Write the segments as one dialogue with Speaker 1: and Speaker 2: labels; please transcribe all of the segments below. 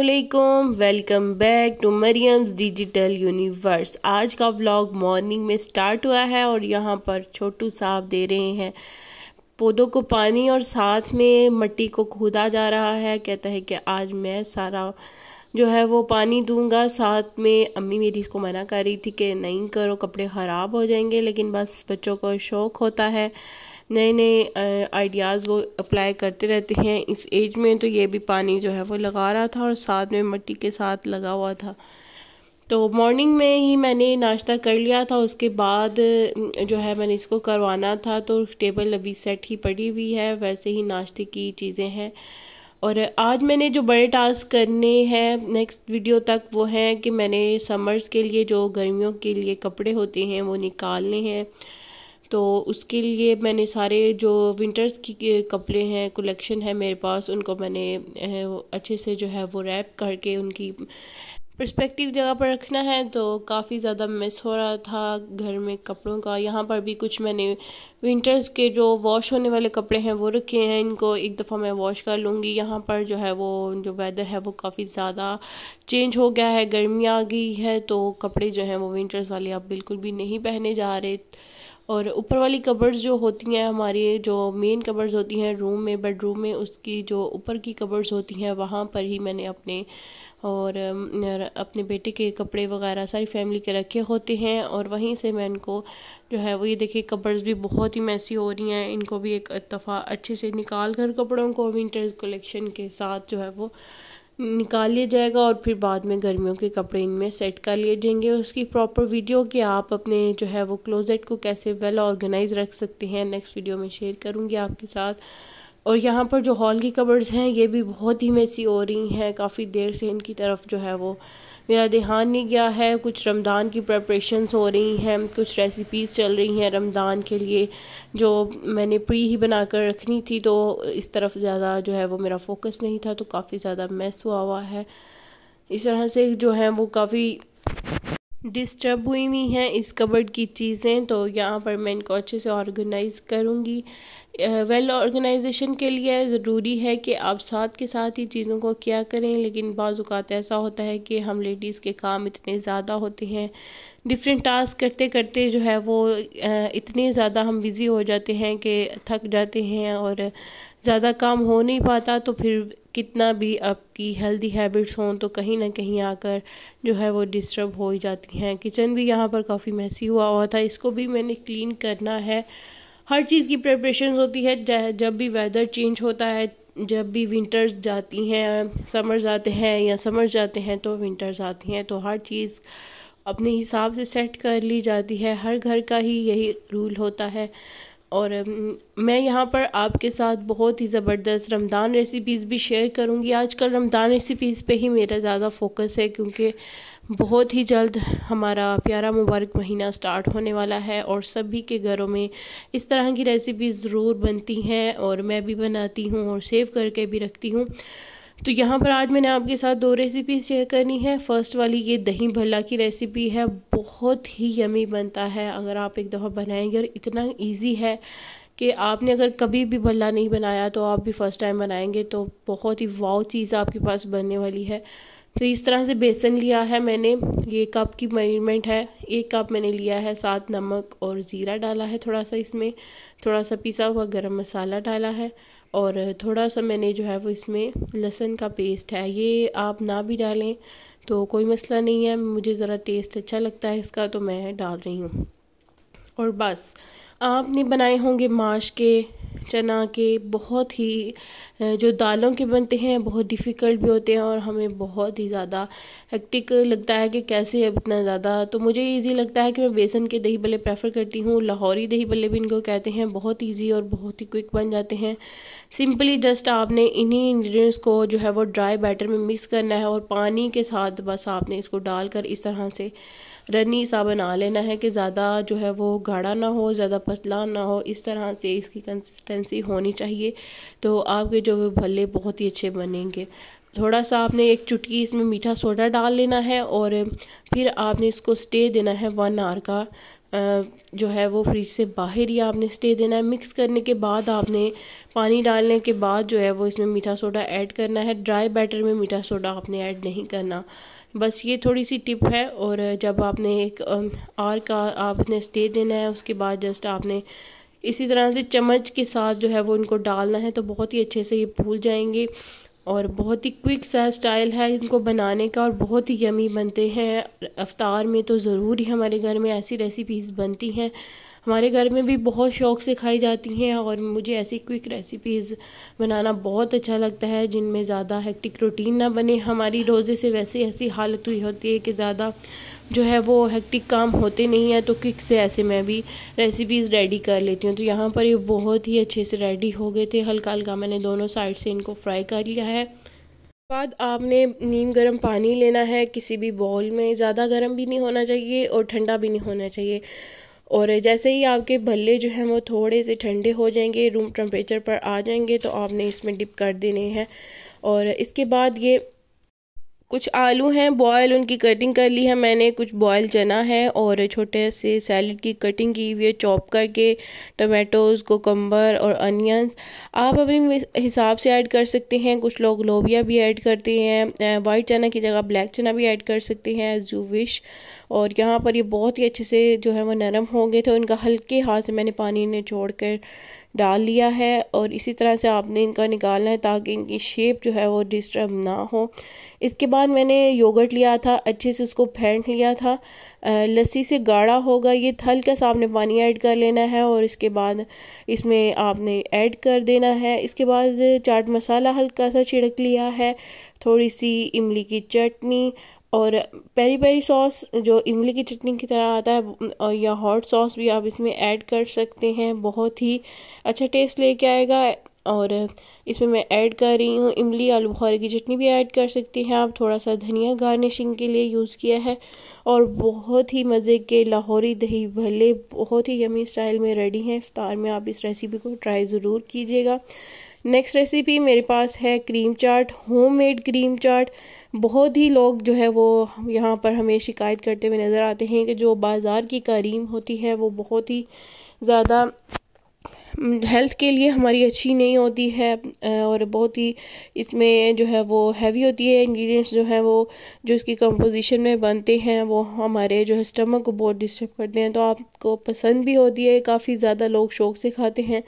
Speaker 1: असलकुम welcome back to Mariam's digital universe आज का व्लॉग मॉर्निंग में स्टार्ट हुआ है और यहाँ पर छोटू साहब दे रहे हैं पौधों को पानी और साथ में मट्टी को खोदा जा रहा है कहता है कि आज मैं सारा जो है वो पानी दूंगा साथ में अम्मी मेरी इसको मना कर रही थी कि नहीं करो कपड़े ख़राब हो जाएंगे लेकिन बस बच्चों को शौक़ होता है नए नए आइडियाज़ वो अप्लाई करते रहते हैं इस एज में तो ये भी पानी जो है वो लगा रहा था और साथ में मिट्टी के साथ लगा हुआ था तो मॉर्निंग में ही मैंने नाश्ता कर लिया था उसके बाद जो है मैंने इसको करवाना था तो टेबल अभी सेट ही पड़ी हुई है वैसे ही नाश्ते की चीज़ें हैं और आज मैंने जो बड़े टास्क करने हैं नेक्स्ट वीडियो तक वो हैं कि मैंने समर्स के लिए जो गर्मियों के लिए कपड़े होते हैं वो निकालने हैं तो उसके लिए मैंने सारे जो विंटर्स की कपड़े हैं कलेक्शन है मेरे पास उनको मैंने अच्छे से जो है वो रैप करके उनकी प्रस्पेक्टिव जगह पर रखना है तो काफ़ी ज़्यादा मिस हो रहा था घर में कपड़ों का यहाँ पर भी कुछ मैंने विंटर्स के जो वॉश होने वाले कपड़े हैं वो रखे हैं इनको एक दफ़ा मैं वॉश कर लूँगी यहाँ पर जो है वो जो वेदर है वो काफ़ी ज़्यादा चेंज हो गया है गर्मी आ गई है तो कपड़े जो हैं वो विंटर्स वाले आप बिल्कुल भी नहीं पहने जा रहे और ऊपर वाली कबर्स जो होती हैं हमारी जो मेन कबर्स होती हैं रूम में बेडरूम में उसकी जो ऊपर की कबर्स होती हैं वहाँ पर ही मैंने अपने और अपने बेटे के कपड़े वगैरह सारी फैमिली के रखे होते हैं और वहीं से मैं इनको जो है वो ये देखिए कबर्स भी बहुत ही मैसी हो रही हैं इनको भी एक दफ़ा अच्छे से निकाल कर कपड़ों को विंटर कलेक्शन के साथ जो है वो निकाल लिया जाएगा और फिर बाद में गर्मियों के कपड़े इनमें सेट कर लिए जाएंगे उसकी प्रॉपर वीडियो कि आप अपने जो है वो क्लोजेट को कैसे वेल ऑर्गेनाइज रख सकते हैं नेक्स्ट वीडियो में शेयर करूँगी आपके साथ और यहाँ पर जो हॉल की कबर्स हैं ये भी बहुत ही मेसी हो रही हैं काफ़ी देर से इनकी तरफ जो है वो मेरा ध्यान नहीं गया है कुछ रमज़ान की प्रपरेशंस हो रही हैं कुछ रेसिपीज़ चल रही हैं रमज़ान के लिए जो मैंने प्री ही बना कर रखनी थी तो इस तरफ ज़्यादा जो है वो मेरा फोकस नहीं था तो काफ़ी ज़्यादा मैस हुआ हुआ है इस तरह से जो है वो काफ़ी डिस्टर्ब हुई हुई हैं इस कबर्ड की चीज़ें तो यहाँ पर मैं इनको अच्छे से ऑर्गेनाइज़ करूँगी वेल ऑर्गेनाइजेशन के लिए ज़रूरी है कि आप साथ के साथ ही चीज़ों को किया करें लेकिन बाज़ात ऐसा होता है कि हम लेडीज़ के काम इतने ज़्यादा होते हैं डिफरेंट टास्क करते करते जो है वो इतने ज़्यादा हम बिज़ी हो जाते हैं कि थक जाते हैं और ज़्यादा काम हो नहीं पाता तो फिर कितना भी आपकी हेल्दी हैबिट्स हों तो कहीं ना कहीं आकर जो है वो डिस्टर्ब हो ही जाती हैं किचन भी यहाँ पर काफ़ी मैसी हुआ हुआ था इसको भी मैंने क्लीन करना है हर चीज़ की प्रेपरेशन होती है जब भी वेदर चेंज होता है जब भी विंटर्स जाती हैं समर्स आते हैं या समर्स जाते हैं तो विंटर्स आती हैं तो हर चीज़ अपने हिसाब से सेट कर ली जाती है हर घर का ही यही रूल होता है और मैं यहाँ पर आपके साथ बहुत ही ज़बरदस्त रमदान रेसिपीज़ भी शेयर करूँगी आजकल रमदान रेसिपीज़ पे ही मेरा ज़्यादा फोकस है क्योंकि बहुत ही जल्द हमारा प्यारा मुबारक महीना स्टार्ट होने वाला है और सभी के घरों में इस तरह की रेसिपीज़ ज़रूर बनती हैं और मैं भी बनाती हूँ और सेव करके भी रखती हूँ तो यहाँ पर आज मैंने आपके साथ दो रेसिपीज शेयर करनी है फर्स्ट वाली ये दही भल्ला की रेसिपी है बहुत ही यमी बनता है अगर आप एक दफ़ा बनाएंगे और इतना इजी है कि आपने अगर कभी भी भल्ला नहीं बनाया तो आप भी फ़र्स्ट टाइम बनाएंगे तो बहुत ही वाव चीज़ आपके पास बनने वाली है तो इस तरह से बेसन लिया है मैंने ये कप की मेजरमेंट है एक कप मैंने लिया है साथ नमक और ज़ीरा डाला है थोड़ा सा इसमें थोड़ा सा पिसा हुआ गरम मसाला डाला है और थोड़ा सा मैंने जो है वो इसमें लहसुन का पेस्ट है ये आप ना भी डालें तो कोई मसला नहीं है मुझे ज़रा टेस्ट अच्छा लगता है इसका तो मैं डाल रही हूँ और बस आपने बनाए होंगे माश के चना के बहुत ही जो दालों के बनते हैं बहुत डिफ़िकल्ट भी होते हैं और हमें बहुत ही ज़्यादा हेक्टिक लगता है कि कैसे अब इतना ज़्यादा तो मुझे इजी लगता है कि मैं बेसन के दही बल्ले प्रेफर करती हूँ लाहौरी दही बल्ले भी इनको कहते हैं बहुत इजी और बहुत ही क्विक बन जाते हैं सिंपली जस्ट आपने इन्हीं इन्ग्रीडियंट्स को जो है वो ड्राई बैटर में मिक्स करना है और पानी के साथ बस आपने इसको डालकर इस तरह से रनी सा बना लेना है कि ज़्यादा जो है वो गाढ़ा ना हो ज़्यादा पतला ना हो इस तरह से इसकी कंसिस्टेंसी होनी चाहिए तो आपके जो वो भल्ले बहुत ही अच्छे बनेंगे थोड़ा सा आपने एक चुटकी इसमें मीठा सोडा डाल लेना है और फिर आपने इसको स्टे देना है वन आवर का जो है वो फ्रिज से बाहर ही आपने स्टे देना है मिक्स करने के बाद आपने पानी डालने के बाद जो है वो इसमें मीठा सोडा ऐड करना है ड्राई बैटर में मीठा सोडा आपने ऐड नहीं करना बस ये थोड़ी सी टिप है और जब आपने एक आर का आपने स्टे देना है उसके बाद जस्ट आपने इसी तरह से चम्मच के साथ जो है वो इनको डालना है तो बहुत ही अच्छे से ये भूल जाएंगे और बहुत ही क्विक सा स्टाइल है इनको बनाने का और बहुत ही यमी बनते हैं अवतार में तो ज़रूर ही हमारे घर में ऐसी रेसिपीज़ बनती हैं हमारे घर में भी बहुत शौक़ से खाई जाती हैं और मुझे ऐसी क्विक रेसिपीज़ बनाना बहुत अच्छा लगता है जिनमें ज़्यादा हेक्टिक रूटीन ना बने हमारी रोज़े से वैसे ऐसी हालत हुई होती है कि ज़्यादा जो है वो हेक्टिक काम होते नहीं है तो किक से ऐसे मैं भी रेसिपीज़ रेडी कर लेती हूँ तो यहाँ पर ये बहुत ही अच्छे से रेडी हो गए थे हल्का हल्का मैंने दोनों साइड से इनको फ्राई कर लिया है बाद आपने नीम गर्म पानी लेना है किसी भी बॉल में ज़्यादा गर्म भी नहीं होना चाहिए और ठंडा भी नहीं होना चाहिए और जैसे ही आपके भल्ले जो हैं वो थोड़े से ठंडे हो जाएंगे रूम टेम्परेचर पर आ जाएंगे तो आपने इसमें डिप कर देने हैं और इसके बाद ये कुछ आलू हैं बॉयल उनकी कटिंग कर ली है मैंने कुछ बॉयल चना है और छोटे से सैलड की कटिंग की हुई है चॉप करके टमाटोज़ कोकम्बर और अनियंस आप अपने हिसाब से ऐड कर सकते हैं कुछ लोग लोबिया भी ऐड करते हैं वाइट चना की जगह ब्लैक चना भी ऐड कर सकते हैं एज यू विश और यहाँ पर ये बहुत ही अच्छे से जो है वो नरम हो गए थे उनका हल्के हाथ से मैंने पानी ने छोड़ कर डाल लिया है और इसी तरह से आपने इनका निकालना है ताकि इनकी शेप जो है वो डिस्टर्ब ना हो इसके बाद मैंने योगर्ट लिया था अच्छे से उसको फेंट लिया था लस्सी से गाढ़ा होगा ये हल्का सा आपने पानी ऐड कर लेना है और इसके बाद इसमें आपने ऐड कर देना है इसके बाद चाट मसाला हल्का सा छिड़क लिया है थोड़ी सी इमली की चटनी और पेरी पेरी सॉस जो इमली की चटनी की तरह आता है या हॉट सॉस भी आप इसमें ऐड कर सकते हैं बहुत ही अच्छा टेस्ट लेके आएगा और इसमें मैं ऐड कर रही हूँ इमली आलू बुखारे की चटनी भी ऐड कर सकती हैं आप थोड़ा सा धनिया गार्निशिंग के लिए यूज़ किया है और बहुत ही मज़े के लाहौरी दही भले बहुत ही यमी स्टाइल में रेडी हैं इफ्तार में आप इस रेसिपी को ट्राई ज़रूर कीजिएगा नेक्स्ट रेसिपी मेरे पास है cream chaat homemade cream chaat बहुत ही लोग जो है वो यहाँ पर हमें शिकायत करते हुए नज़र आते हैं कि जो बाज़ार की करीम होती है वो बहुत ही ज़्यादा हेल्थ के लिए हमारी अच्छी नहीं होती है और बहुत ही इसमें जो है वो हैवी होती है इंग्रेडिएंट्स जो है वो जो इसकी कंपोजिशन में बनते हैं वो हमारे जो है स्टमक को बहुत डिस्टर्ब करते हैं तो आपको पसंद भी होती है काफ़ी ज़्यादा लोग शौक से खाते हैं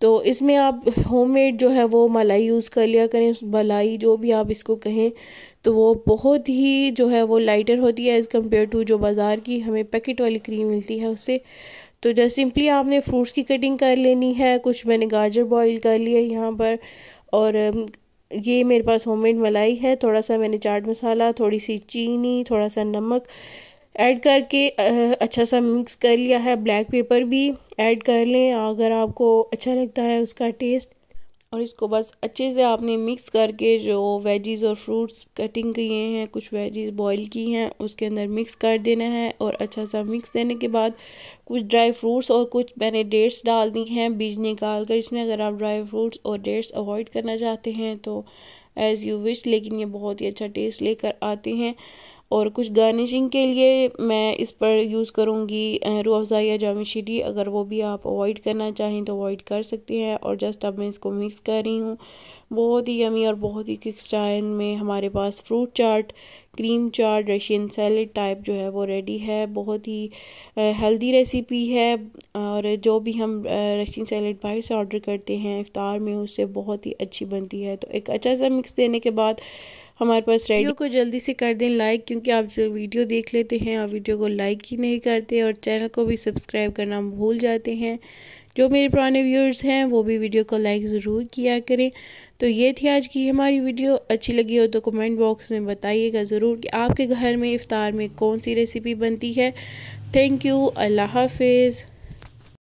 Speaker 1: तो इसमें आप होममेड जो है वो मलाई यूज़ कर लिया करें मलाई जो भी आप इसको कहें तो वो बहुत ही जो है वो लाइटर होती है एज़ कम्पेयर टू जो बाज़ार की हमें पैकेट वाली क्रीम मिलती है उससे तो जस्ट सिंपली आपने फ्रूट्स की कटिंग कर लेनी है कुछ मैंने गाजर बॉईल कर लिया यहाँ पर और ये मेरे पास होममेड मलाई है थोड़ा सा मैंने चाट मसाला थोड़ी सी चीनी थोड़ा सा नमक ऐड करके अच्छा सा मिक्स कर लिया है ब्लैक पेपर भी ऐड कर लें अगर आपको अच्छा लगता है उसका टेस्ट और इसको बस अच्छे से आपने मिक्स करके जो वेजीज़ और फ्रूट्स कटिंग किए हैं कुछ वेजीज़ बॉईल की हैं उसके अंदर मिक्स कर देना है और अच्छा सा मिक्स देने के बाद कुछ ड्राई फ्रूट्स और कुछ मैंने डेट्स डाल दी हैं बीज निकाल कर इसमें अगर आप ड्राई फ्रूट्स और डेट्स अवॉइड करना चाहते हैं तो एज़ यू विश लेकिन ये बहुत ही अच्छा टेस्ट लेकर आते हैं और कुछ गार्निशिंग के लिए मैं इस पर यूज़ करूँगी रू अफ़ज़ा या जामी शीटी अगर वो भी आप अवॉइड करना चाहें तो अवॉइड कर सकते हैं और जस्ट अब मैं इसको मिक्स कर रही हूँ बहुत ही यमी और बहुत ही क्विक स्टाइल में हमारे पास fruit chaat cream chaat Russian salad type जो है वो रेडी है बहुत ही हेल्दी रेसिपी है और जो भी हम रशियन सैलड बाहर से ऑर्डर करते हैं इफ़ार में उससे बहुत ही अच्छी बनती है तो एक अच्छा सा मिक्स देने के बाद हमारे पास वीडियो को जल्दी से कर दें लाइक क्योंकि आप जो वीडियो देख लेते हैं आप वीडियो को लाइक ही नहीं करते और चैनल को भी सब्सक्राइब करना भूल जाते हैं जो मेरे पुराने व्यूअर्स हैं वो भी वीडियो को लाइक ज़रूर किया करें तो ये थी आज की हमारी वीडियो अच्छी लगी हो तो कमेंट बॉक्स में बताइएगा ज़रूर कि आपके घर में इफ़ार में कौन सी रेसिपी बनती है थैंक यू अल्लाह हाफिज़